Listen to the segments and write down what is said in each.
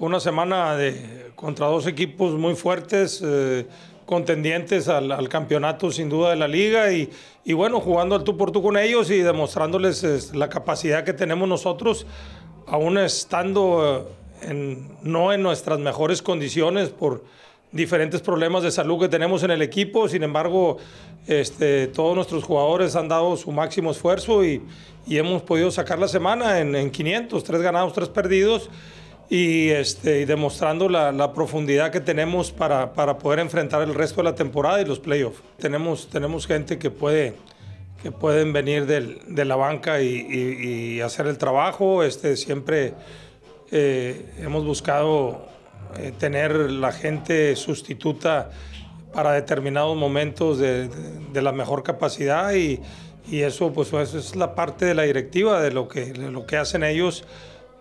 una semana contra dos equipos muy fuertes, eh, contendientes al, campeonato sin duda de la liga y, bueno, jugando al tú por tú con ellos y demostrándoles la capacidad que tenemos nosotros, aún estando eh, en, no en nuestras mejores condiciones por diferentes problemas de salud que tenemos en el equipo, sin embargo, este, todos nuestros jugadores han dado su máximo esfuerzo y, hemos podido sacar la semana en, en 500, tres ganados, tres perdidos y, este, y demostrando la, profundidad que tenemos para, para, poder enfrentar el resto de la temporada y los playoffs. Tenemos, tenemos gente que puede que pueden venir de la banca y, hacer el trabajo. Este, siempre eh, hemos buscado eh, tener la gente sustituta para determinados momentos de, de, la mejor capacidad y, eso pues es la parte de la directiva, de lo que, de lo que hacen ellos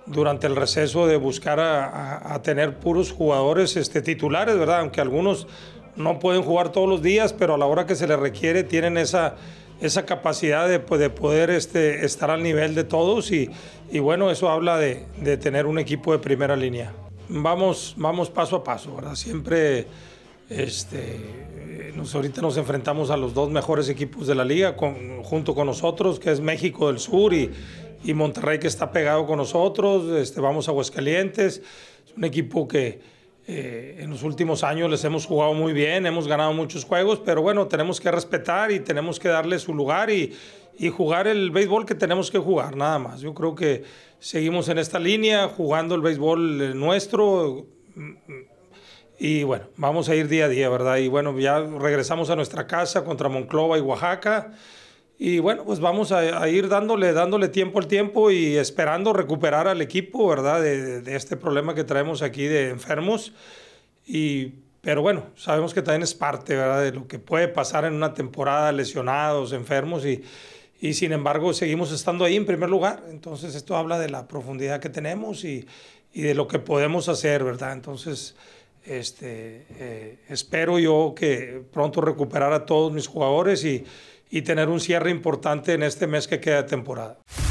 durante el receso de buscar a, tener puros jugadores este, titulares, ¿verdad? Aunque algunos no pueden jugar todos los días, pero a la hora que se les requiere tienen esa, esa capacidad de, pues, poder este, estar al nivel de todos y, bueno, eso habla de, tener un equipo de primera línea. Vamos, vamos paso a paso, ¿verdad? Siempre este, nos, ahorita nos enfrentamos a los dos mejores equipos de la liga junto con nosotros, que es México del Sur y, y Monterrey que está pegado con nosotros, este, vamos a Aguascalientes, es un equipo que eh, en los últimos años les hemos jugado muy bien, hemos ganado muchos juegos, pero bueno, tenemos que respetar y tenemos que darle su lugar y, y jugar el béisbol que tenemos que jugar, nada más. Yo creo que seguimos en esta línea, jugando el béisbol eh, nuestro. Mm, mm, y bueno, vamos a ir día a día, ¿verdad? Y bueno, ya regresamos a nuestra casa contra Monclova y Oaxaca. Y bueno, pues vamos a, ir dándole, dándole tiempo al tiempo y esperando recuperar al equipo, ¿verdad? De, este problema que traemos aquí de enfermos. Y, pero bueno, sabemos que también es parte, ¿verdad? De lo que puede pasar en una temporada, lesionados, enfermos y, y sin embargo seguimos estando ahí en primer lugar. Entonces esto habla de la profundidad que tenemos y, y de lo que podemos hacer, ¿verdad? Entonces... Este, eh, espero yo que pronto recuperar a todos mis jugadores y, y tener un cierre importante en este mes que queda de temporada.